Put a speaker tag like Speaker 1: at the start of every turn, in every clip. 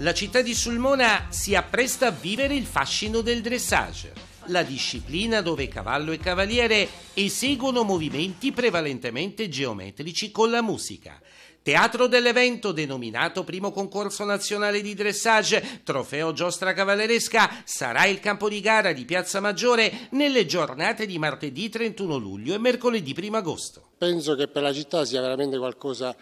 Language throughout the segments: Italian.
Speaker 1: La città di Sulmona si appresta a vivere il fascino del dressage, la disciplina dove cavallo e cavaliere eseguono movimenti prevalentemente geometrici con la musica. Teatro dell'evento denominato primo concorso nazionale di dressage, trofeo giostra cavalleresca, sarà il campo di gara di Piazza Maggiore nelle giornate di martedì 31 luglio e mercoledì 1 agosto. Penso che per la città sia veramente qualcosa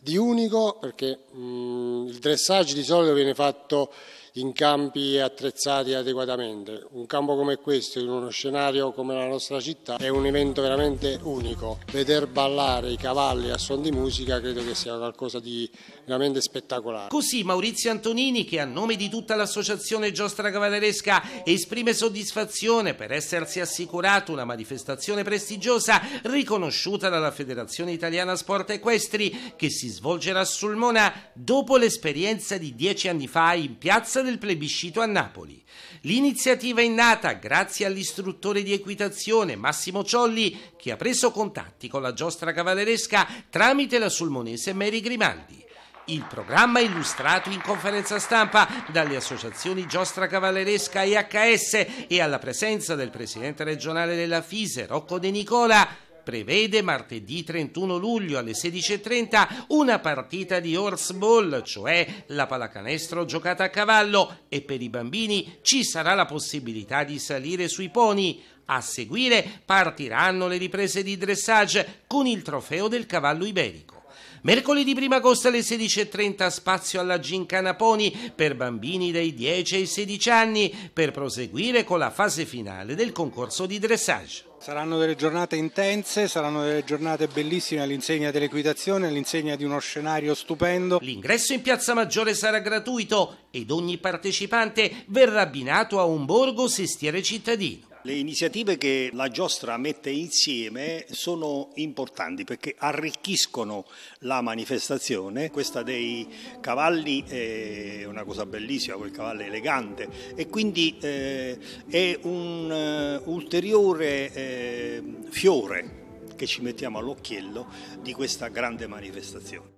Speaker 1: di
Speaker 2: unico perché mh, mm, il dressage di solito viene fatto in campi attrezzati adeguatamente. Un campo come questo, in uno scenario come la nostra città, è un evento veramente unico. Veder ballare i cavalli a suon di musica credo che sia qualcosa di veramente spettacolare.
Speaker 1: Così Maurizio Antonini, che a nome di tutta l'associazione Giostra Cavalleresca esprime soddisfazione per essersi assicurato una manifestazione prestigiosa riconosciuta dalla Federazione Italiana Sport Equestri, che si svolgerà a Sulmona dopo l'esperienza di dieci anni fa in piazza del plebiscito a Napoli. L'iniziativa è nata grazie all'istruttore di equitazione Massimo Ciolli che ha preso contatti con la giostra cavalleresca tramite la sulmonese Mary Grimaldi. Il programma illustrato in conferenza stampa dalle associazioni Giostra Cavalleresca e HS e alla presenza del presidente regionale della FISE Rocco De Nicola prevede martedì 31 luglio alle 16.30 una partita di horse ball, cioè la pallacanestro giocata a cavallo e per i bambini ci sarà la possibilità di salire sui poni. A seguire partiranno le riprese di dressage con il trofeo del cavallo iberico. Mercoledì 1 agosto alle 16.30 spazio alla Gincana Poni per bambini dai 10 ai 16 anni per proseguire con la fase finale del concorso di dressage.
Speaker 3: Saranno delle giornate intense, saranno delle giornate bellissime all'insegna dell'equitazione, all'insegna di uno scenario stupendo. L'ingresso
Speaker 1: in Piazza Maggiore sarà gratuito ed ogni partecipante verrà
Speaker 3: abbinato a un borgo sestiere cittadino. Le iniziative che la giostra mette insieme sono importanti perché arricchiscono la manifestazione. Questa dei cavalli è una cosa bellissima, quel cavallo elegante e quindi eh, è un eh, ulteriore eh, fiore che ci mettiamo all'occhiello di questa grande manifestazione.